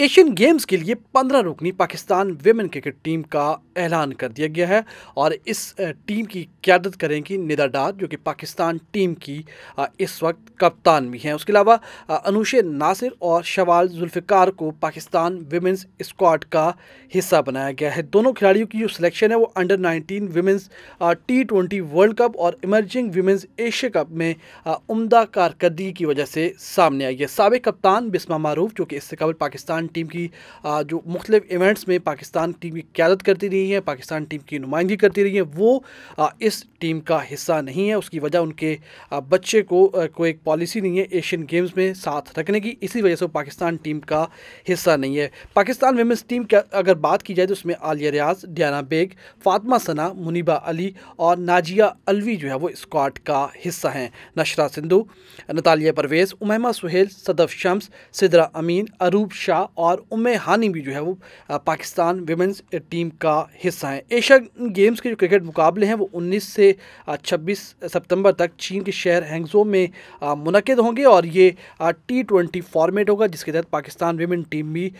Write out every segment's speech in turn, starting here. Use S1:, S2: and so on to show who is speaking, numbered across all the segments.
S1: Asian games के लिए पंद्रह रुकनी पाकिस्तान वेमेन क्रिकेट टीम का ऐलान कर दिया गया है और इस टीम की क्यादत करेंगी निदा डार जो कि पाकिस्तान टीम की इस वक्त कप्तान भी हैं उसके अलावा अनुशे नासिर और शवाल जुल्फ़िकार को पाकिस्तान वेमेंस स्क्वाड का हिस्सा बनाया गया है दोनों खिलाड़ियों की जो सिलेक्शन है वो under nineteen women's T twenty World Cup और इमर्जिंग वेमेंस एशिया कप में उमदा कारकर्दगी की वजह से सामने आई है सबक कप्तान बिस्मा मारूफ जो कि इससे कबल पाकिस्तान पाकिस्तान टीम की जो मुख्तलिफ इवेंट्स में पाकिस्तान टीम की क्यादत करती रही है पाकिस्तान टीम की नुमाइंदगी करती रही है वो इस टीम का हिस्सा नहीं है उसकी वजह उनके बच्चे को कोई एक पॉलिसी नहीं है एशियन गेम्स में साथ रखने की इसी वजह से वो पाकिस्तान टीम का हिस्सा नहीं है पाकिस्तान वेमेंस टीम की अगर बात की जाए तो उसमें आलिया रियाज डियाना बेग फातमा सना मुनीबा अली और नाजिया अलवी जो है वो स्क्वाड का हिस्सा हैं नशरा सिंधु नतालिया परवेज़ उमैमा सुहेल सदफ शम्स सिदरा अमीन अरूब शाह और उमे हानि भी जो है वो पाकिस्तान वेमेंस टीम का हिस्सा हैं एशियन गेम्स के जो क्रिकेट मुकाबले हैं वो 19 से 26 सितंबर तक चीन के शहर हैंगजो में मुनद होंगे और ये टी ट्वेंटी फॉर्मेट होगा जिसके तहत पाकिस्तान वेमेन टीम भी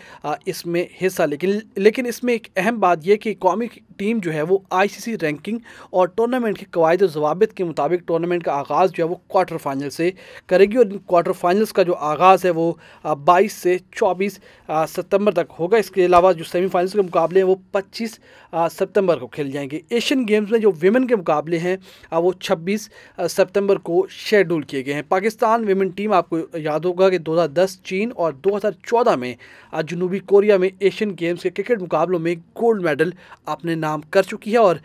S1: इसमें हिस्सा लेकिन लेकिन इसमें एक अहम बात यह कि कौमी टीम जो है वो आईसीसी रैंकिंग और टूर्नामेंट के कवायद और जवाबित के मुताबिक टूर्नामेंट का आगाज़ जो है वो क्वार्टर फाइनल से करेगी और क्वार्टर फाइनल्स का जो आगाज़ है वो बाईस से चौबीस सितंबर तक होगा इसके अलावा जो सेमीफाइनल्स के मुकाबले हैं वो पच्चीस सितंबर को खेले जाएंगे एशियन गेम्स में जो वेमेन के मुकाबले हैं वो छब्बीस सप्तम्बर को शेड्यूल किए गए हैं पाकिस्तान वेमेन टीम आपको याद होगा कि दो चीन और दो में जनूबी कोरिया में एशियन गेम्स के क्रिकेट मुकाबलों में गोल्ड मेडल अपने नाम कर चुकी है और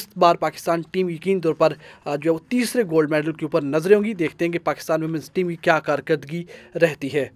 S1: इस बार पाकिस्तान टीम यकीन तौर पर जो है वो तीसरे गोल्ड मेडल के ऊपर नजरें होंगी देखते हैं कि पाकिस्तान वुमेंस टीम की क्या कारकर्दगी रहती है